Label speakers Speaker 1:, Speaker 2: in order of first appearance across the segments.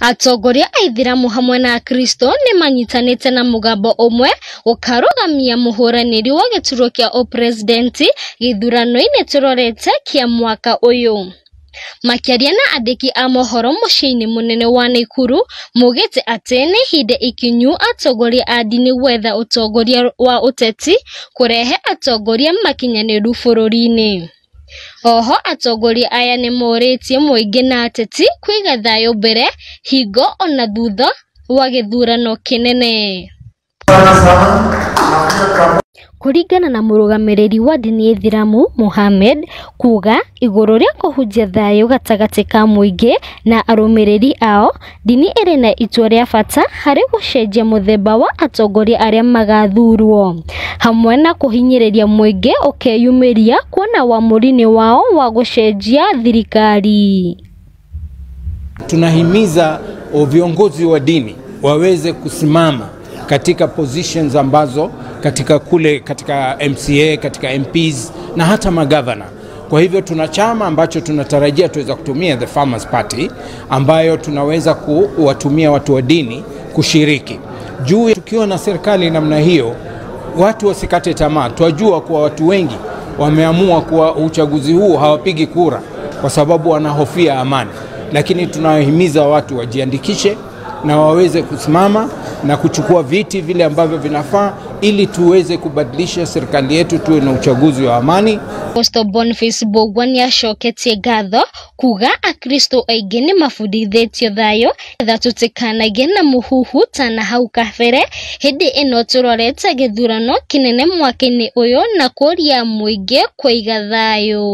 Speaker 1: Atongoria a ithĩramu hamwe na akristo nĩ manyitanĩte na mũgambo ũmwe gũkarũgamia mũhũranĩri wa gĩturwa kĩa ũpresidenti gĩthurano-inĩ tũrorete kĩa mwaka ũyũ makĩaria na andĩki a mohoro mũciĩ-inĩ mũnene wa Naikuru mugĩte atĩ nĩ ihinda ikinyu atongoria a ndini gwetha ũtongoria wa ũteti kũrehe atongoria makinyanĩru bũrũri-inĩ Oho atongoria aya nĩmorĩtie mũingĩ na ateti kũiga thayũ mbere hingo ona thutha wa kä nene kuringana na mũrũgamĩrĩri wa ndini ithiramu Muhammad kuga kuuga igũrũ rĩa kũhunjia thayũ ka mũingĩ na arũmĩrĩri ao, ndini ĩrĩ na itua rĩa bata harĩ gũcenjia muthemba wa atongoria aria magathurwo hamwe na kũhinyĩrĩria mũingĩ ũkeyumĩria kuona uamurini wao wa gũcenjia thirikari.
Speaker 2: Tunahimiza viongozi wa dini waweze kusimama katika positions ambazo katika kule katika MCA, katika MPs na hata magavana. Kwa hivyo tuna chama ambacho tunatarajia tuweza kutumia the Farmers Party, ambayo tunaweza kuwatumia watu wa dini kushiriki juu. Tukiwa na serikali namna hiyo, watu wasikate tamaa. Twajua kuwa watu wengi wameamua kuwa uchaguzi huu hawapigi kura kwa sababu wanahofia amani, lakini tunawahimiza watu wajiandikishe na waweze kusimama na kuchukua viti vile ambavyo vinafaa ili tuweze kubadilisha serikali yetu, tuwe na uchaguzi wa amani.
Speaker 1: Pastor Boniface Mbugua nĩ acokete ngatho kuga akristo aingĩ nĩ mabundithĩtio thayo tha tũtikanagie na mũhuhu ta na hau kabere hĩndĩ ĩno tũrorete gĩthurano kĩnene mwaka-inĩ ũyũ na kũria mũingĩ kũiga thayo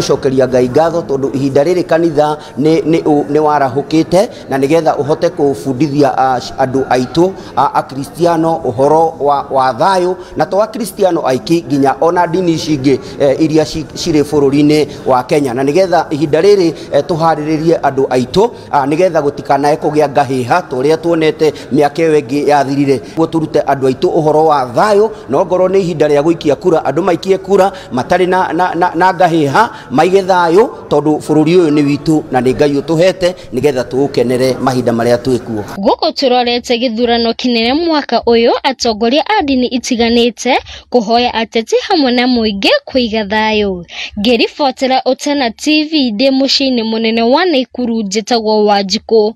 Speaker 3: gucokeria ngai ngatho tondu ihinda riri kanitha ni warahukite na nigetha uhote kubundithia andu aitu akristiano uhoro wa, wa thayo na to akristiano aiki nginya ona dini ici e, iria cirä bå rå wa kenya na nigetha ihinda riri tuharirie tũharĩrĩrie aitu nigetha nĩgetha gũtikanae kũgĩa ngahĩha ta tuonete mĩaka ĩyo ĩngĩ yathirire guo turute andũ aitu uhoro wa thayũ nongorwo ni ihinda ria guikia kura andũ maikie kura matari na, na, na, na maige thayo tondu bururi uyu ni witu na ni ngai utuhete nigetha tuukenere mahinda maria twikuo
Speaker 1: guko turorete githurano kinene mwaka uyu atongoria a dini itiganite kuhoya ateti hamwe na muingi kuiga thayo ngiribotera utena tv ndi muciini munene wa naikuru njitagwo wanjiku